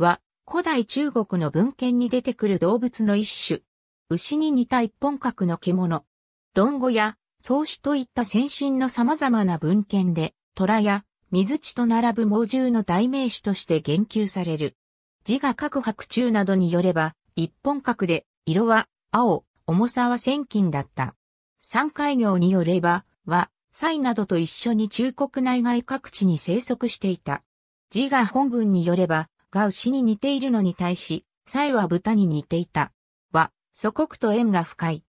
は、古代中国の文献に出てくる動物の一種。牛に似た一本角の獣。論語や、草子といった先進の様々な文献で、虎や、水地と並ぶ猛獣の代名詞として言及される。字が各白中などによれば、一本角で、色は、青、重さは千金だった。三海行によれば、は、サイなどと一緒に中国内外各地に生息していた。自我本文によれば、が牛に似ているのに対し、蔡は豚に似ていた。は、祖国と縁が深い。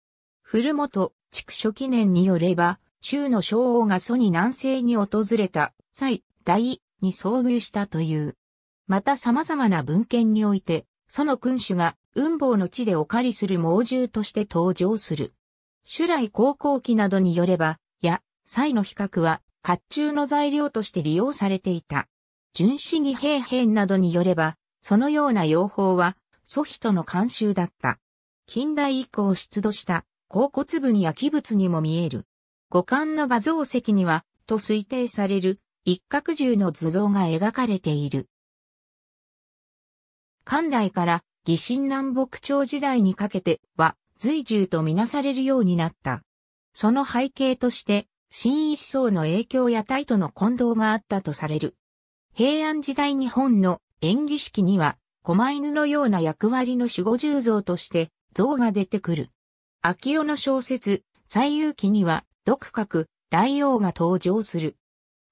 古本、畜書記念によれば、州の昭王が祖に南西に訪れた、蔡、大、に遭遇したという。また様々な文献において、その君主が、雲坊の地でお借りする猛獣として登場する。種来高校期などによれば、や、蔡の比較は、甲冑の材料として利用されていた。純子義平変などによれば、そのような用法は、ソヒとの慣習だった。近代以降出土した甲骨文や器物にも見える。五感の画像石には、と推定される一角獣の図像が描かれている。関代から義神南北朝時代にかけては随獣とみなされるようになった。その背景として、新一層の影響や体との混同があったとされる。平安時代日本の演技式には、狛犬のような役割の守護獣像として像が出てくる。秋代の小説、最遊記には、独角、大王が登場する。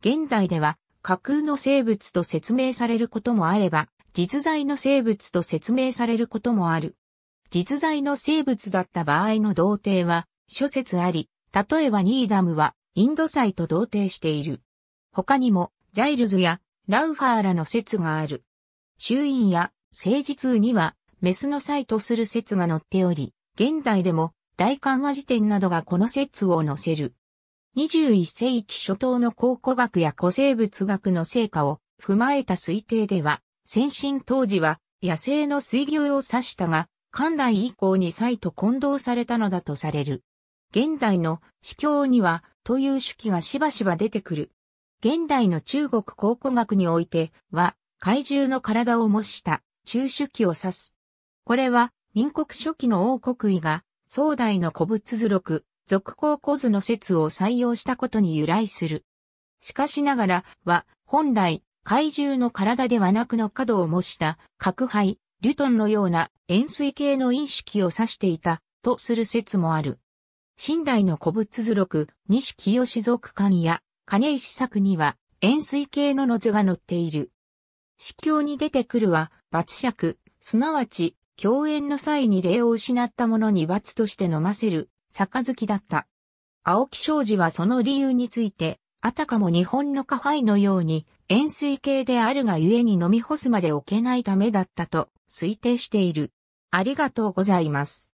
現代では、架空の生物と説明されることもあれば、実在の生物と説明されることもある。実在の生物だった場合の同定は、諸説あり、例えばニーダムは、インド祭と同定している。他にも、ジャイルズやラウファーらの説がある。衆院や政治通には、メスの際とする説が載っており、現代でも大緩和辞典などがこの説を載せる。21世紀初頭の考古学や古生物学の成果を踏まえた推定では、先進当時は野生の水牛を指したが、関代以降に際と混同されたのだとされる。現代の死境には、という手記がしばしば出てくる。現代の中国考古学においては、怪獣の体を模した中手器を指す。これは民国初期の王国位が、壮大の古物図録、続考古図の説を採用したことに由来する。しかしながらは、本来、怪獣の体ではなくの角を模した核廃。リュトンのような円錐形の飲酒を指していたとする説もある。新代の古物図録、西清志族館や金石作には円錐形のノズが載っている。司教に出てくるは、罰尺、すなわち、共演の際に礼を失った者に罰として飲ませる、杯だった。青木商事はその理由について、あたかも日本のカフのように、円錐形であるがゆえに飲み干すまで置けないためだったと推定している。ありがとうございます。